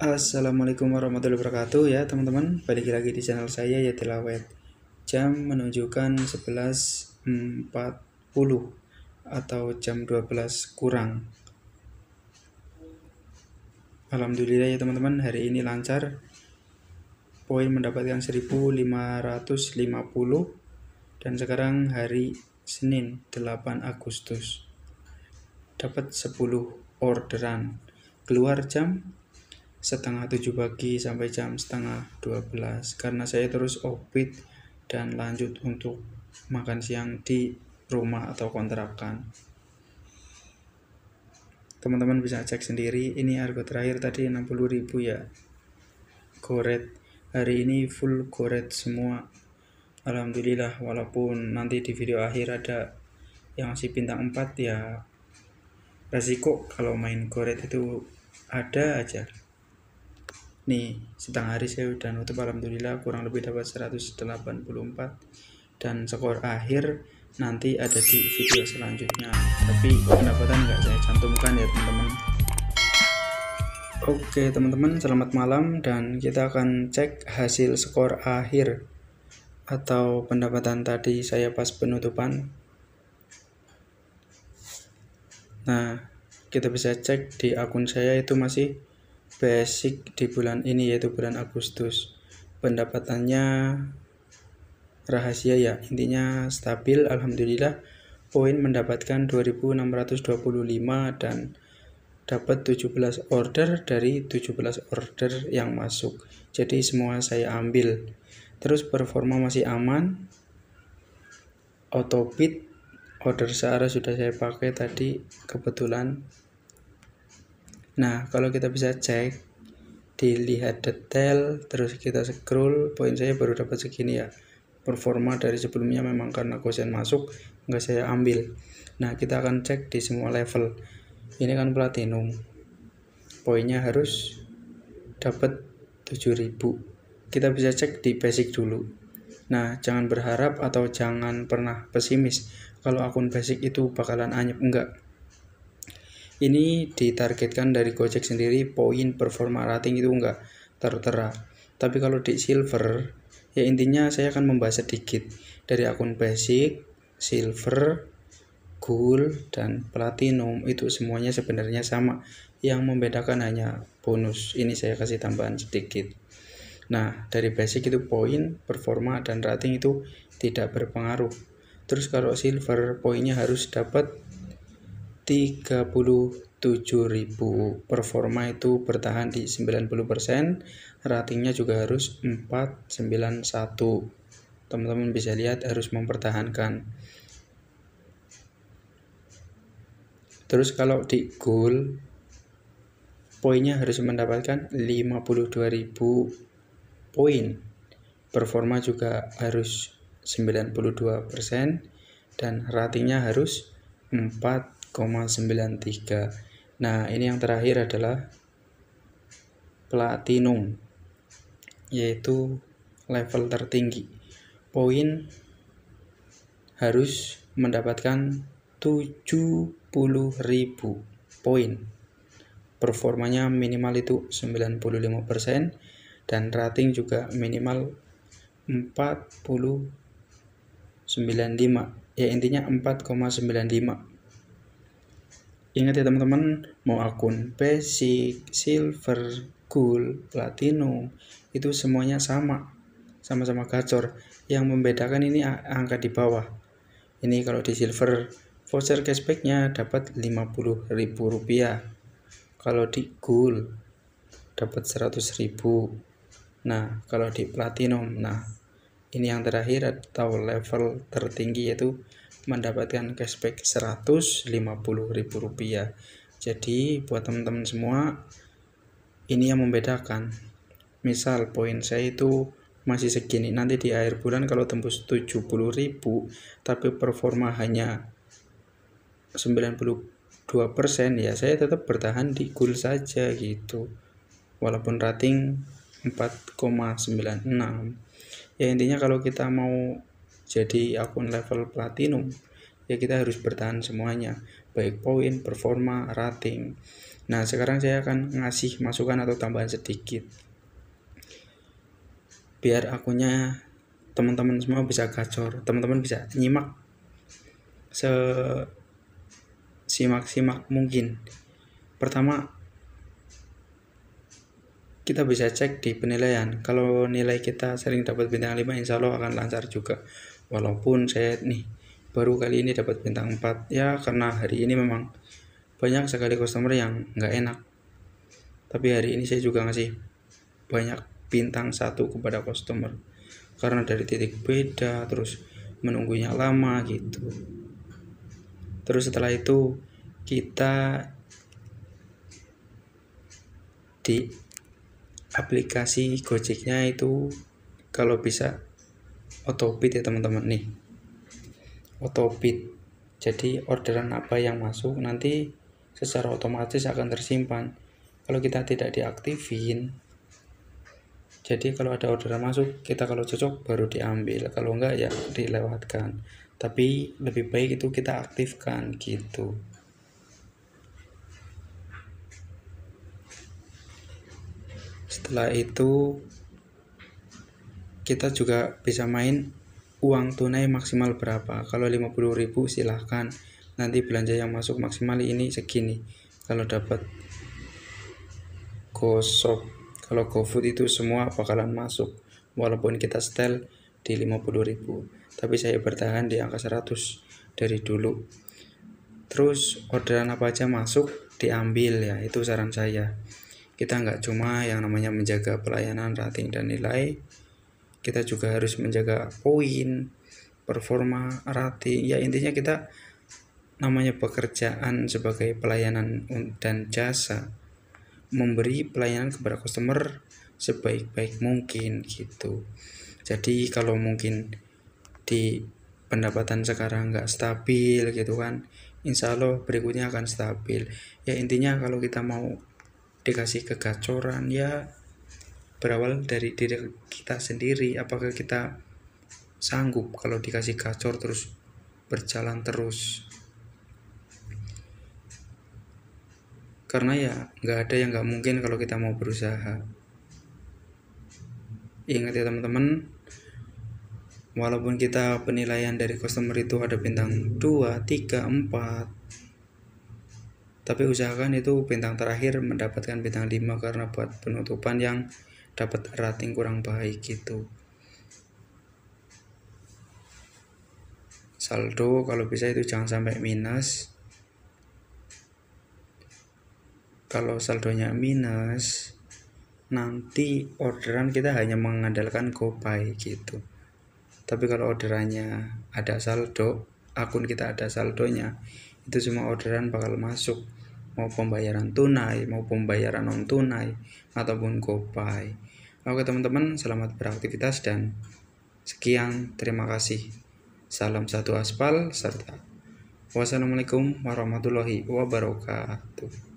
Assalamualaikum warahmatullahi wabarakatuh ya teman-teman Balik lagi di channel saya ya Tilawet Jam menunjukkan 11.40 Atau jam 12 kurang Alhamdulillah ya teman-teman hari ini lancar Poin mendapatkan 1550 Dan sekarang hari Senin 8 Agustus Dapat 10 orderan Keluar jam setengah tujuh pagi sampai jam setengah dua belas karena saya terus opit dan lanjut untuk makan siang di rumah atau kontrakan teman-teman bisa cek sendiri ini harga terakhir tadi 60.000 ya goret hari ini full goret semua Alhamdulillah walaupun nanti di video akhir ada yang masih bintang 4 ya resiko kalau main goret itu ada aja nih setengah hari saya udah nutup alhamdulillah kurang lebih dapat 184 dan skor akhir nanti ada di video selanjutnya tapi pendapatan enggak saya cantumkan ya teman-teman oke teman-teman selamat malam dan kita akan cek hasil skor akhir atau pendapatan tadi saya pas penutupan nah kita bisa cek di akun saya itu masih basic di bulan ini yaitu bulan Agustus pendapatannya rahasia ya intinya stabil alhamdulillah poin mendapatkan 2625 dan dapat 17 order dari 17 order yang masuk jadi semua saya ambil terus performa masih aman bid order searah sudah saya pakai tadi kebetulan Nah, kalau kita bisa cek, dilihat detail, terus kita scroll, poin saya baru dapat segini ya. Performa dari sebelumnya memang karena kosen masuk, enggak saya ambil. Nah, kita akan cek di semua level. Ini kan platinum. Poinnya harus dapat 7000. Kita bisa cek di basic dulu. Nah, jangan berharap atau jangan pernah pesimis kalau akun basic itu bakalan anyep enggak ini ditargetkan dari Gojek sendiri poin performa rating itu enggak tertera tapi kalau di silver ya intinya saya akan membahas sedikit dari akun basic silver gold dan platinum itu semuanya sebenarnya sama yang membedakan hanya bonus ini saya kasih tambahan sedikit nah dari basic itu poin performa dan rating itu tidak berpengaruh terus kalau silver poinnya harus dapat 37.000 performa itu bertahan di 90% ratingnya juga harus 491 teman-teman bisa lihat harus mempertahankan terus kalau di goal poinnya harus mendapatkan 52.000 poin performa juga harus 92% dan ratingnya harus 4 4,93 nah ini yang terakhir adalah platinum yaitu level tertinggi poin harus mendapatkan 70.000 poin performanya minimal itu 95% dan rating juga minimal 40 95 ya intinya 4,95 Ingat ya teman-teman, mau akun basic, silver, gold, platinum, itu semuanya sama. Sama-sama gacor. Yang membedakan ini angka di bawah. Ini kalau di silver, voucher cashbacknya dapat Rp50.000. Kalau di gold, dapat 100.000. Nah, kalau di platinum, nah ini yang terakhir atau level tertinggi yaitu mendapatkan cashback Rp150.000 jadi buat teman-teman semua ini yang membedakan misal poin saya itu masih segini nanti di akhir bulan kalau tembus 70.000 tapi performa hanya 92% ya saya tetap bertahan di goal saja gitu walaupun rating 4,96 ya intinya kalau kita mau jadi akun level platinum ya kita harus bertahan semuanya baik poin performa rating nah sekarang saya akan ngasih masukan atau tambahan sedikit biar akunnya teman-teman semua bisa gacor teman-teman bisa nyimak se simak-simak mungkin pertama kita bisa cek di penilaian kalau nilai kita sering dapat bintang 5 insya Allah akan lancar juga walaupun saya nih baru kali ini dapat bintang 4 ya karena hari ini memang banyak sekali customer yang nggak enak tapi hari ini saya juga ngasih banyak bintang satu kepada customer karena dari titik beda terus menunggunya lama gitu terus setelah itu kita di aplikasi Gojeknya itu kalau bisa otopit ya teman-teman nih otopit jadi orderan apa yang masuk nanti secara otomatis akan tersimpan kalau kita tidak diaktifin jadi kalau ada orderan masuk kita kalau cocok baru diambil kalau enggak ya dilewatkan tapi lebih baik itu kita aktifkan gitu setelah itu kita juga bisa main uang tunai maksimal berapa. Kalau ribu silahkan nanti belanja yang masuk maksimal ini segini. Kalau dapat gosok, kalau GoFood itu semua bakalan masuk walaupun kita setel di ribu Tapi saya bertahan di angka 100 dari dulu. Terus orderan apa aja masuk diambil ya, itu saran saya. Kita nggak cuma yang namanya menjaga pelayanan, rating, dan nilai, kita juga harus menjaga poin performa rating ya intinya kita namanya pekerjaan sebagai pelayanan dan jasa memberi pelayanan kepada customer sebaik-baik mungkin gitu jadi kalau mungkin di pendapatan sekarang nggak stabil gitu kan insya Allah berikutnya akan stabil ya intinya kalau kita mau dikasih kegacoran ya berawal dari diri kita sendiri apakah kita sanggup kalau dikasih gacor terus berjalan terus karena ya nggak ada yang nggak mungkin kalau kita mau berusaha ingat ya teman-teman walaupun kita penilaian dari customer itu ada bintang 2, 3, 4 tapi usahakan itu bintang terakhir mendapatkan bintang 5 karena buat penutupan yang dapat rating kurang baik gitu saldo kalau bisa itu jangan sampai minus kalau saldonya minus nanti orderan kita hanya mengandalkan GoPay gitu tapi kalau orderannya ada saldo akun kita ada saldonya itu semua orderan bakal masuk mau pembayaran tunai, mau pembayaran non tunai, ataupun GoPay. Oke teman-teman, selamat beraktivitas dan sekian terima kasih. Salam satu aspal serta wassalamualaikum warahmatullahi wabarakatuh.